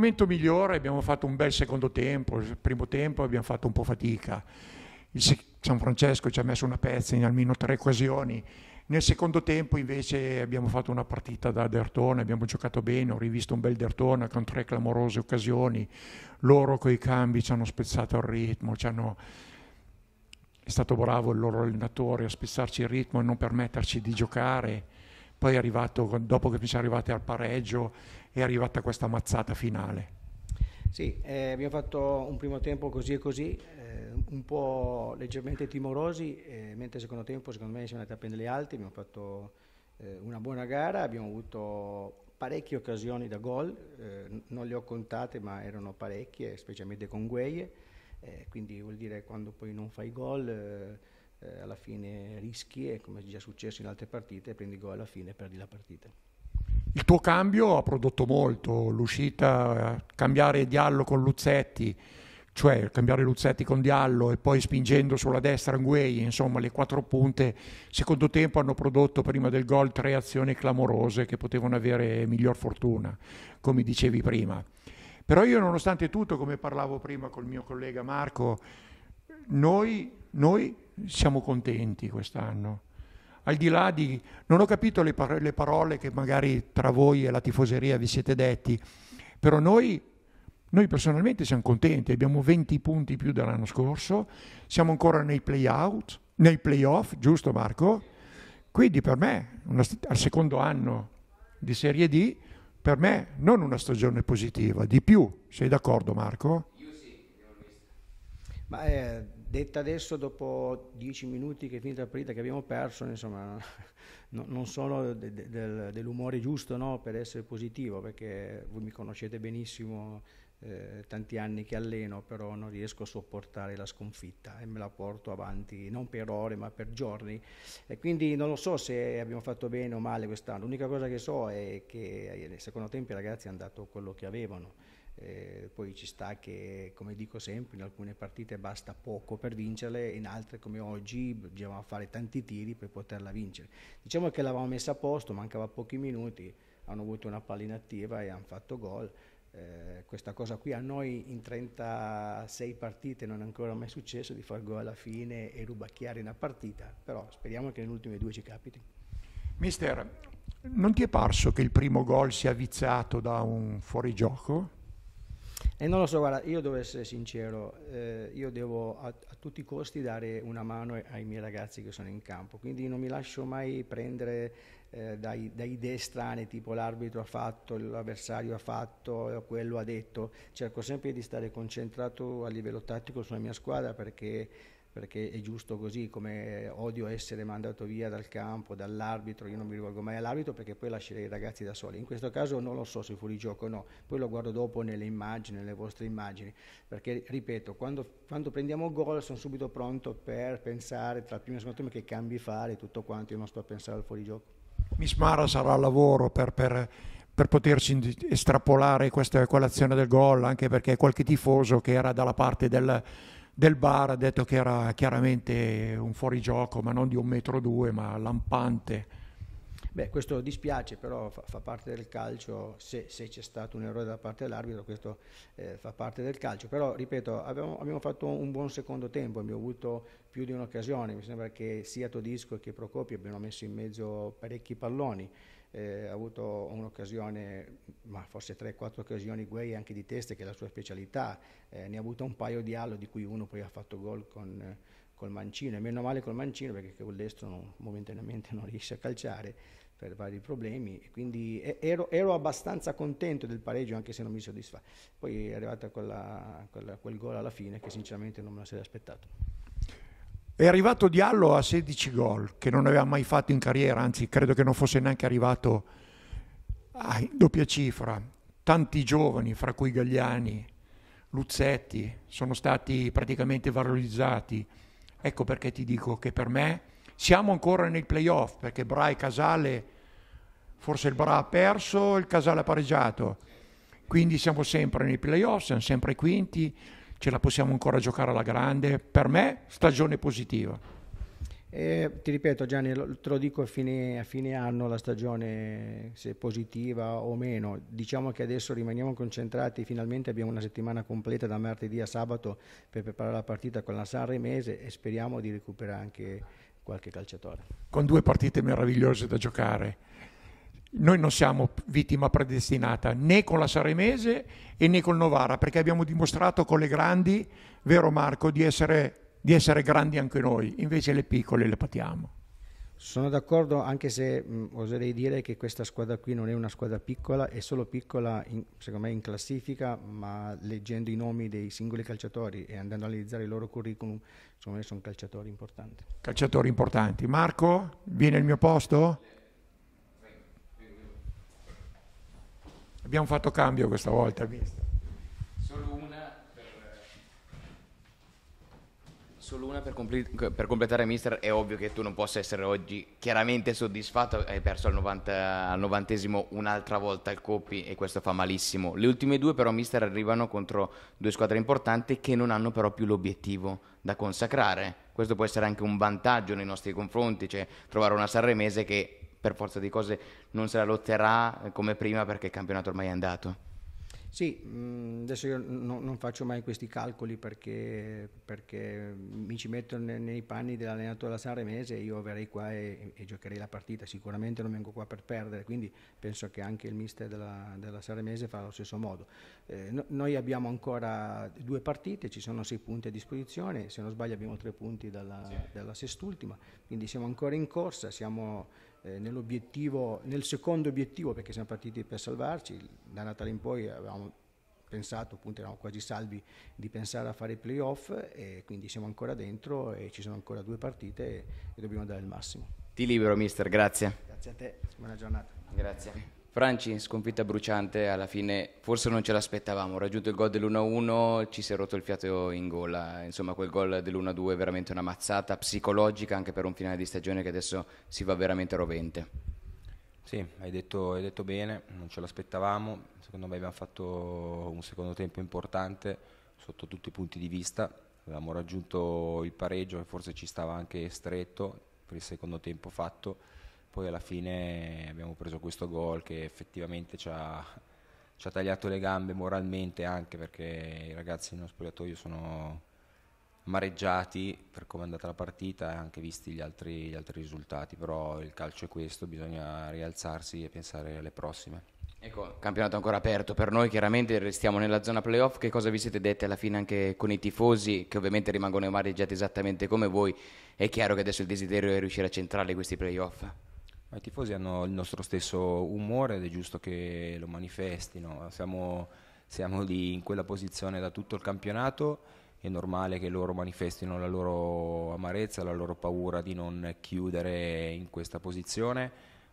momento migliore abbiamo fatto un bel secondo tempo, il primo tempo abbiamo fatto un po' fatica. Il San Francesco ci ha messo una pezza in almeno tre occasioni. Nel secondo tempo invece abbiamo fatto una partita da Dertone, abbiamo giocato bene, ho rivisto un bel Dertone con tre clamorose occasioni. Loro coi cambi ci hanno spezzato il ritmo, hanno... è stato bravo il loro allenatore a spezzarci il ritmo e non permetterci di giocare. Poi è arrivato, dopo che siamo arrivati al pareggio, è arrivata questa mazzata finale. Sì, eh, abbiamo fatto un primo tempo così e così, eh, un po' leggermente timorosi, eh, mentre il secondo tempo secondo me siamo andati a prendere le alti, abbiamo fatto eh, una buona gara, abbiamo avuto parecchie occasioni da gol, eh, non le ho contate ma erano parecchie, specialmente con Gueye, eh, quindi vuol dire che quando poi non fai gol alla fine rischi e come è già successo in altre partite prendi gol alla fine e perdi la partita. Il tuo cambio ha prodotto molto, l'uscita, cambiare Diallo con Luzzetti, cioè cambiare Luzzetti con Diallo e poi spingendo sulla destra Anguei, insomma le quattro punte, secondo tempo hanno prodotto prima del gol tre azioni clamorose che potevano avere miglior fortuna, come dicevi prima. Però io nonostante tutto, come parlavo prima col mio collega Marco, noi, noi siamo contenti quest'anno al di là di... Non ho capito le, par- le parole che magari tra voi e la tifoseria vi siete detti, però noi noi personalmente siamo contenti, abbiamo 20 punti più dell'anno scorso, siamo ancora nei play-out, nei play-off, giusto Marco? Quindi per me, una, al secondo anno di Serie D, per me non una stagione positiva, di più, sei d'accordo Marco? Io sì, Ma è eh, detta adesso dopo dieci minuti che è finita la partita che abbiamo perso, insomma, no, non sono de, de, del, dell'umore giusto no, per essere positivo, perché voi mi conoscete benissimo, eh, tanti anni che alleno, però non riesco a sopportare la sconfitta e me la porto avanti non per ore ma per giorni. E quindi non lo so se abbiamo fatto bene o male quest'anno, l'unica cosa che so è che nel secondo tempo i ragazzi hanno dato quello che avevano eh, poi ci sta che, come dico sempre, in alcune partite basta poco per vincerle, in altre come oggi bisogna fare tanti tiri per poterla vincere. Diciamo che l'avevamo messa a posto, mancava pochi minuti, hanno avuto una pallina attiva e hanno fatto gol. Eh, questa cosa qui a noi in 36 partite non è ancora mai successo di far gol alla fine e rubacchiare una partita, però speriamo che nelle ultime due ci capiti. Mister, non ti è parso che il primo gol sia viziato da un fuorigioco? E non lo so, guarda, io devo essere sincero, eh, io devo a, a, tutti i costi dare una mano ai miei ragazzi che sono in campo, quindi non mi lascio mai prendere eh, da, da, idee strane, tipo l'arbitro ha fatto, l'avversario ha fatto, quello ha detto, cerco sempre di stare concentrato a livello tattico sulla mia squadra perché perché è giusto così, come odio essere mandato via dal campo, dall'arbitro, io non mi rivolgo mai all'arbitro perché poi lascerei i ragazzi da soli. In questo caso non lo so se fuori gioco o no, poi lo guardo dopo nelle immagini, nelle vostre immagini, perché ripeto, quando, quando prendiamo gol sono subito pronto per pensare tra il primo e il secondo tempo che cambi fare, tutto quanto, io non sto a pensare al fuorigioco. Miss Mara sarà al lavoro per, per per poterci estrapolare questa equazione del gol, anche perché qualche tifoso che era dalla parte del, del bar ha detto che era chiaramente un fuorigioco, ma non di un metro o due, ma lampante Beh, questo dispiace, però fa, fa parte del calcio, se, se, c'è stato un errore da parte dell'arbitro, questo eh, fa parte del calcio. Però, ripeto, abbiamo, abbiamo, fatto un buon secondo tempo, abbiamo avuto più di un'occasione, mi sembra che sia Todisco che Procopio abbiano messo in mezzo parecchi palloni. Eh, ha avuto un'occasione, ma forse 3-4 occasioni, guai anche di testa, che è la sua specialità, eh, ne ha avuto un paio di allo, di cui uno poi ha fatto gol con col mancino, e meno male col mancino perché con destro non, momentaneamente non riesce a calciare per vari problemi, e quindi ero, ero, abbastanza contento del pareggio anche se non mi soddisfa. Poi è arrivato quella, quella, quel gol alla fine che sinceramente non me lo sarei aspettato. È arrivato Diallo a 16 gol che non aveva mai fatto in carriera, anzi credo che non fosse neanche arrivato a doppia cifra. Tanti giovani, fra cui Gagliani, Luzzetti, sono stati praticamente valorizzati. Ecco perché ti dico che per me siamo ancora nei playoff, perché Bra e Casale, forse il Bra ha perso, il Casale ha pareggiato. Quindi siamo sempre nei playoff, siamo sempre quinti, ce la possiamo ancora giocare alla grande. Per me stagione positiva. E ti ripeto Gianni, te lo dico a fine, a fine, anno la stagione se positiva o meno, diciamo che adesso rimaniamo concentrati, finalmente abbiamo una settimana completa da martedì a sabato per preparare la partita con la Sanremese e speriamo di recuperare anche qualche calciatore. Con due partite meravigliose da giocare, noi non siamo vittima predestinata né con la Sanremese e né con Novara perché abbiamo dimostrato con le grandi, vero Marco, di essere di essere grandi anche noi, invece le piccole le patiamo. Sono d'accordo, anche se mh, oserei dire che questa squadra qui non è una squadra piccola, è solo piccola in, secondo me in classifica, ma leggendo i nomi dei singoli calciatori e andando a analizzare il loro curriculum, secondo me sono calciatori importanti. Calciatori importanti. Marco, viene il mio posto? Abbiamo fatto cambio questa volta, visto. Solo una per, compl- per, completare, mister. È ovvio che tu non possa essere oggi chiaramente soddisfatto. Hai perso al, 90, al 90esimo un'altra volta il Coppi e questo fa malissimo. Le ultime due, però, mister, arrivano contro due squadre importanti che non hanno però più l'obiettivo da consacrare. Questo può essere anche un vantaggio nei nostri confronti, cioè trovare una Sanremese che per forza di cose non se la lotterà come prima perché il campionato ormai è andato. Sì, mm, adesso io non faccio mai questi calcoli perché, perché mi ci metto nei, panni dell'allenatore della Sanremese e io verrei qua e, e, giocherei la partita, sicuramente non vengo qua per perdere, quindi penso che anche il mister della, della Sanremese fa allo stesso modo. Eh, noi abbiamo ancora due partite, ci sono sei punti a disposizione, se non sbaglio abbiamo tre punti dalla, sì. dalla sest'ultima, quindi siamo ancora in corsa, siamo eh, nel secondo obiettivo, perché siamo partiti per salvarci, da Natale in poi avevamo pensato, appunto eravamo quasi salvi di pensare a fare i playoff e quindi siamo ancora dentro e ci sono ancora due partite e, dobbiamo dare il massimo. Ti libero mister, grazie. Grazie a te, buona giornata. Grazie. Franci, sconfitta bruciante, alla fine forse non ce l'aspettavamo, raggiunto il gol dell'1-1, ci si è rotto il fiato in gola, insomma quel gol dell'1-2 è veramente una mazzata psicologica anche per un finale di stagione che adesso si va veramente rovente. Sì, hai detto, hai detto bene, non ce l'aspettavamo, secondo me abbiamo fatto un secondo tempo importante sotto tutti i punti di vista, avevamo raggiunto il pareggio che forse ci stava anche stretto per il secondo tempo fatto poi alla fine abbiamo preso questo gol che effettivamente ci ha, ci ha, tagliato le gambe moralmente anche perché i ragazzi nello spogliatoio sono mareggiati per come è andata la partita e anche visti gli altri, gli altri risultati, però il calcio è questo, bisogna rialzarsi e pensare alle prossime. Ecco, campionato ancora aperto per noi, chiaramente restiamo nella zona playoff, che cosa vi siete detti alla fine anche con i tifosi che ovviamente rimangono mareggiati esattamente come voi? È chiaro che adesso il desiderio è riuscire a centrare questi playoff. Ma i tifosi hanno il nostro stesso umore ed è giusto che lo manifestino. Siamo, siamo lì in quella posizione da tutto il campionato, è normale che loro manifestino la loro amarezza, la loro paura di non chiudere in questa posizione,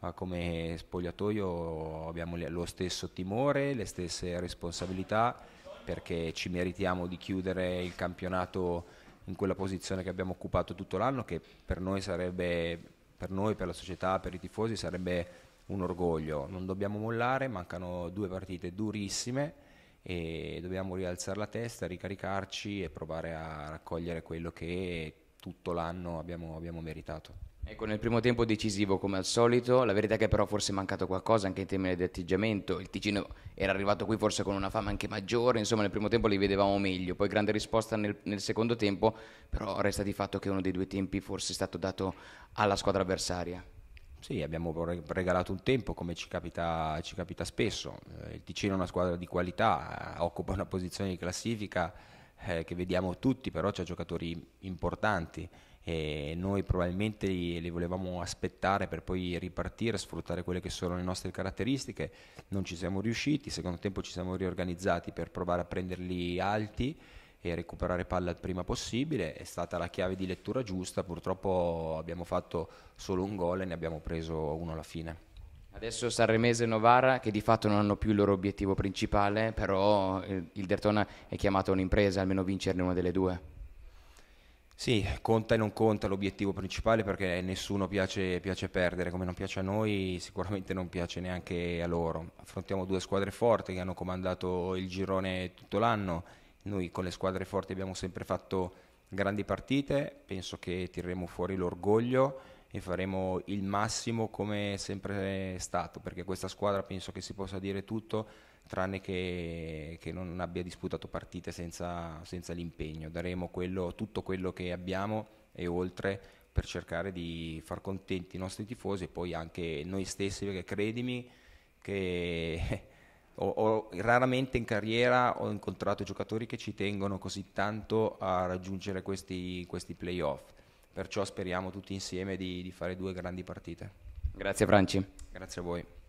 ma come spogliatoio abbiamo lo stesso timore, le stesse responsabilità perché ci meritiamo di chiudere il campionato in quella posizione che abbiamo occupato tutto l'anno, che per noi sarebbe per noi, per la società, per i tifosi sarebbe un orgoglio. Non dobbiamo mollare, mancano due partite durissime e dobbiamo rialzare la testa, ricaricarci e provare a raccogliere quello che tutto l'anno abbiamo, abbiamo meritato. Ecco, nel primo tempo decisivo come al solito, la verità è che però forse è mancato qualcosa anche in termini di atteggiamento, il Ticino era arrivato qui forse con una fama anche maggiore, insomma nel primo tempo li vedevamo meglio, poi grande risposta nel, nel secondo tempo, però resta di fatto che uno dei due tempi forse è stato dato alla squadra avversaria. Sì, abbiamo regalato un tempo come ci capita, ci capita spesso, eh, il Ticino è una squadra di qualità, eh, occupa una posizione di classifica eh, che vediamo tutti, però c'è giocatori importanti e noi probabilmente li, li, volevamo aspettare per poi ripartire, sfruttare quelle che sono le nostre caratteristiche, non ci siamo riusciti, secondo tempo ci siamo riorganizzati per provare a prenderli alti e recuperare palla il prima possibile, è stata la chiave di lettura giusta, purtroppo abbiamo fatto solo un gol e ne abbiamo preso uno alla fine. Adesso Sanremese e Novara che di fatto non hanno più il loro obiettivo principale, però il Dertona è chiamato a un'impresa, almeno vincerne una delle due. Sì, conta e non conta l'obiettivo principale perché nessuno piace, piace perdere, come non piace a noi sicuramente non piace neanche a loro. Affrontiamo due squadre forti che hanno comandato il girone tutto l'anno, noi con le squadre forti abbiamo sempre fatto grandi partite, penso che tireremo fuori l'orgoglio e faremo il massimo come sempre stato, perché questa squadra penso che si possa dire tutto, tranne che, che non abbia disputato partite senza, senza l'impegno. Daremo quello, tutto quello che abbiamo e oltre per cercare di far contenti i nostri tifosi e poi anche noi stessi, perché credimi che ho, ho, raramente in carriera ho incontrato giocatori che ci tengono così tanto a raggiungere questi, questi playoff perciò speriamo tutti insieme di, di fare due grandi partite. Grazie Franci. Grazie a voi.